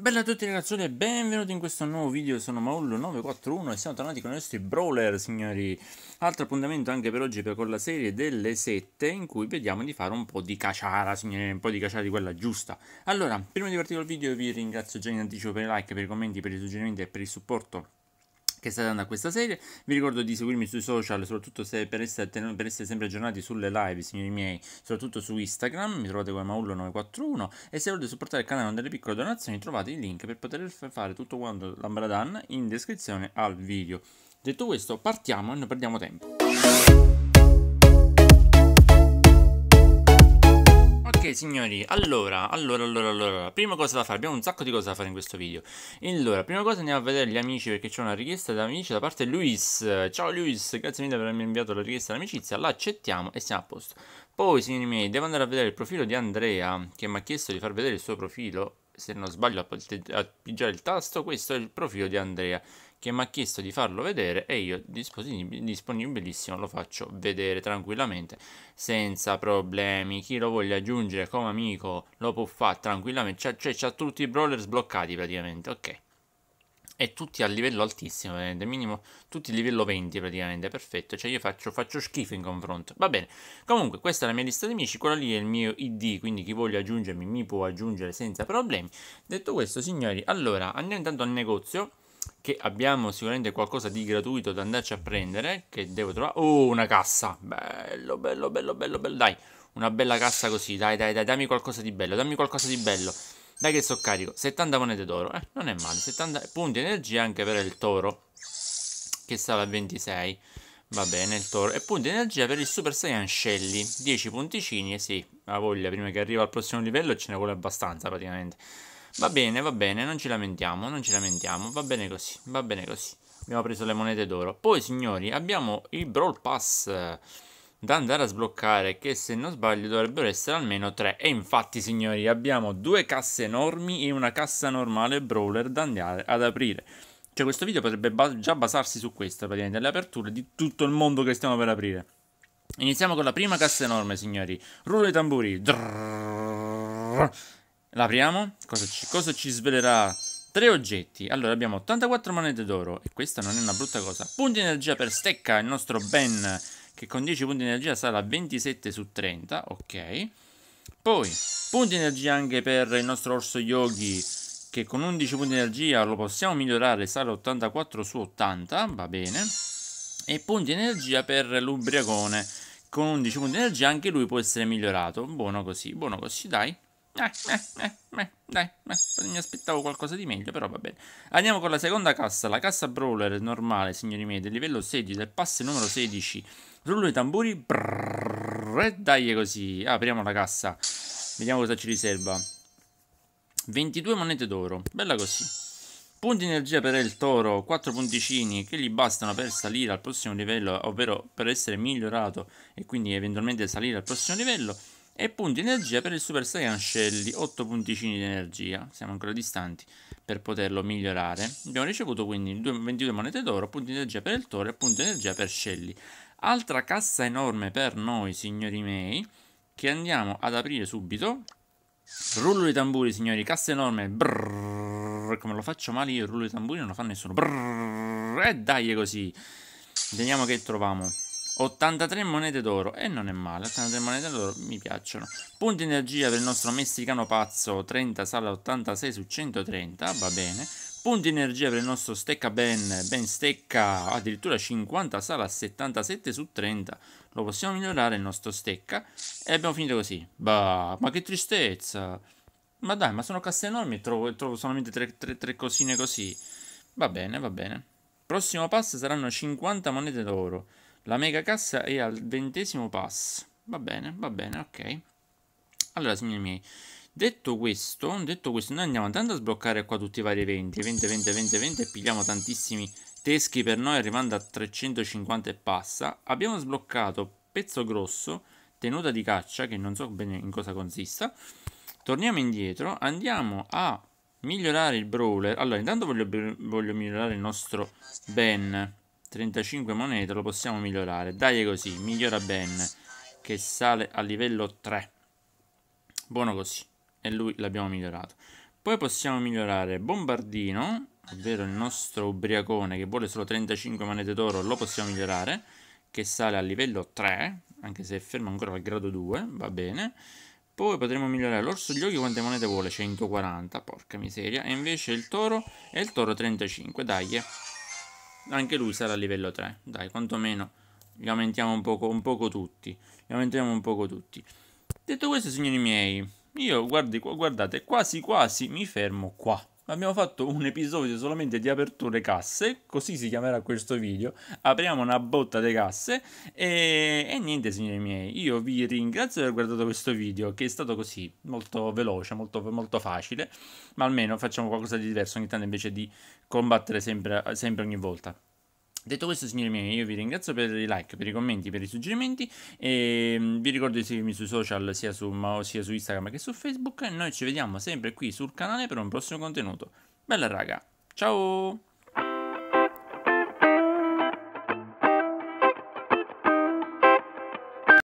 Bella a tutti ragazzi e benvenuti in questo nuovo video, sono Maullo941 e siamo tornati con i nostri brawler signori Altro appuntamento anche per oggi per con la serie delle 7 in cui vediamo di fare un po' di caciara signori, un po' di caciara di quella giusta Allora, prima di partire col video vi ringrazio già in anticipo per i like, per i commenti, per i suggerimenti e per il supporto che state dando a questa serie. Vi ricordo di seguirmi sui social, soprattutto se per, essere, per essere, sempre aggiornati sulle live, signori miei, soprattutto su Instagram, mi trovate come Maullo941 e se volete supportare il canale con delle piccole donazioni trovate il link per poter fare tutto quanto l'ambradan in descrizione al video. Detto questo, partiamo e non perdiamo tempo. signori, allora, allora, allora, allora, prima cosa da fare, abbiamo un sacco di cose da fare in questo video Allora, prima cosa andiamo a vedere gli amici perché c'è una richiesta da amici da parte di Luis Ciao Luis, grazie mille per avermi inviato la richiesta d'amicizia, l'accettiamo e siamo a posto Poi signori miei, devo andare a vedere il profilo di Andrea che mi ha chiesto di far vedere il suo profilo se non sbaglio a pigiare il tasto, questo è il profilo di Andrea che mi ha chiesto di farlo vedere e io disponibilissimo lo faccio vedere tranquillamente senza problemi chi lo voglia aggiungere come amico lo può fare tranquillamente cioè, cioè ha tutti i brawler sbloccati praticamente ok e tutti a livello altissimo, veramente, minimo, tutti a livello 20 praticamente, perfetto, cioè io faccio, faccio, schifo in confronto, va bene, comunque questa è la mia lista di amici, quella lì è il mio ID, quindi chi voglia aggiungermi mi può aggiungere senza problemi, detto questo signori, allora andiamo intanto al negozio, che abbiamo sicuramente qualcosa di gratuito da andarci a prendere, che devo trovare, oh una cassa, bello, bello, bello, bello, bello, dai, una bella cassa così, dai, dai, dai, dammi qualcosa di bello, dammi qualcosa di bello, dai che so carico, 70 monete d'oro, eh, non è male, 70 punti energia anche per il toro, che stava a 26, va bene il toro, e punti energia per il Super Saiyan Shelly, 10 punticini, sì, ha voglia, prima che arriva al prossimo livello ce ne vuole abbastanza praticamente. Va bene, va bene, non ci lamentiamo, non ci lamentiamo, va bene così, va bene così. Abbiamo preso le monete d'oro. Poi, signori, abbiamo il Brawl Pass da andare a sbloccare che se non sbaglio dovrebbero essere almeno 3 e infatti signori abbiamo due casse enormi e una cassa normale brawler da andare ad aprire cioè questo video potrebbe ba già basarsi su questa praticamente le aperture di tutto il mondo che stiamo per aprire iniziamo con la prima cassa enorme signori rullo dei tamburi Drrrr. l'apriamo cosa ci, cosa ci svelerà Tre oggetti, allora abbiamo 84 monete d'oro e questa non è una brutta cosa Punti energia per stecca, il nostro ben che con 10 punti di energia sale a 27 su 30, ok. Poi, punti di energia anche per il nostro orso yogi, che con 11 punti di energia lo possiamo migliorare, sarà 84 su 80, va bene. E punti di energia per l'ubriacone, con 11 punti di energia anche lui può essere migliorato. Buono così, buono così, dai. Eh eh, eh, eh, eh, dai, eh, mi aspettavo qualcosa di meglio, però va bene. Andiamo con la seconda cassa, la cassa brawler normale, signori miei, del livello 16, del pass numero 16. Rullo i tamburi, brrr, e dai così. Ah, apriamo la cassa, vediamo cosa ci riserva. 22 monete d'oro, bella così. Punti energia per il toro, 4 punticini che gli bastano per salire al prossimo livello, ovvero per essere migliorato e quindi eventualmente salire al prossimo livello e punti energia per il Super Saiyan Shelly, 8 punticini di energia, siamo ancora distanti per poterlo migliorare. Abbiamo ricevuto quindi 22 monete d'oro, punti energia per il Toro e punti energia per Shelly. Altra cassa enorme per noi, signori miei, che andiamo ad aprire subito. Rullo di tamburi, signori, cassa enorme, brrr, come lo faccio male io, rullo di tamburi non lo fa nessuno, brrr, e dai così. Vediamo che troviamo. 83 monete d'oro e non è male, 83 monete d'oro mi piacciono. Punti energia per il nostro messicano pazzo, 30 sala 86 su 130, va bene. Punti energia per il nostro stecca ben, ben stecca, addirittura 50 sala 77 su 30. Lo possiamo migliorare il nostro stecca e abbiamo finito così. Bah, ma che tristezza. Ma dai, ma sono casse enormi e trovo, trovo solamente tre, tre, tre cosine così. Va bene, va bene. Prossimo pass saranno 50 monete d'oro. La mega cassa è al ventesimo pass. Va bene, va bene, ok. Allora, signori miei, detto questo, detto questo noi andiamo intanto a sbloccare qua tutti i vari eventi. 20, 20, 20, 20 e pigliamo tantissimi teschi per noi arrivando a 350 e passa. Abbiamo sbloccato pezzo grosso, tenuta di caccia, che non so bene in cosa consista. Torniamo indietro, andiamo a migliorare il brawler. Allora, intanto voglio, voglio migliorare il nostro Ben 35 monete lo possiamo migliorare dai così migliora Ben che sale a livello 3 buono così e lui l'abbiamo migliorato poi possiamo migliorare Bombardino ovvero il nostro ubriacone che vuole solo 35 monete d'oro lo possiamo migliorare che sale a livello 3 anche se è fermo ancora al grado 2 va bene poi potremo migliorare l'orso gli occhi quante monete vuole 140 porca miseria e invece il toro e il toro 35 dai eh anche lui sarà a livello 3. Dai, quantomeno li aumentiamo un poco, un poco tutti. Li aumentiamo un poco tutti. Detto questo, signori miei, io guardi, guardate, quasi quasi mi fermo qua abbiamo fatto un episodio solamente di aperture casse, così si chiamerà questo video, apriamo una botta di casse e, e, niente signori miei, io vi ringrazio di aver guardato questo video che è stato così, molto veloce, molto, molto facile, ma almeno facciamo qualcosa di diverso ogni tanto invece di combattere sempre, sempre ogni volta. Detto questo signori miei io vi ringrazio per i like, per i commenti, per i suggerimenti e mm, vi ricordo di seguirmi sui social sia su, sia su Instagram che su Facebook e noi ci vediamo sempre qui sul canale per un prossimo contenuto. Bella raga, ciao!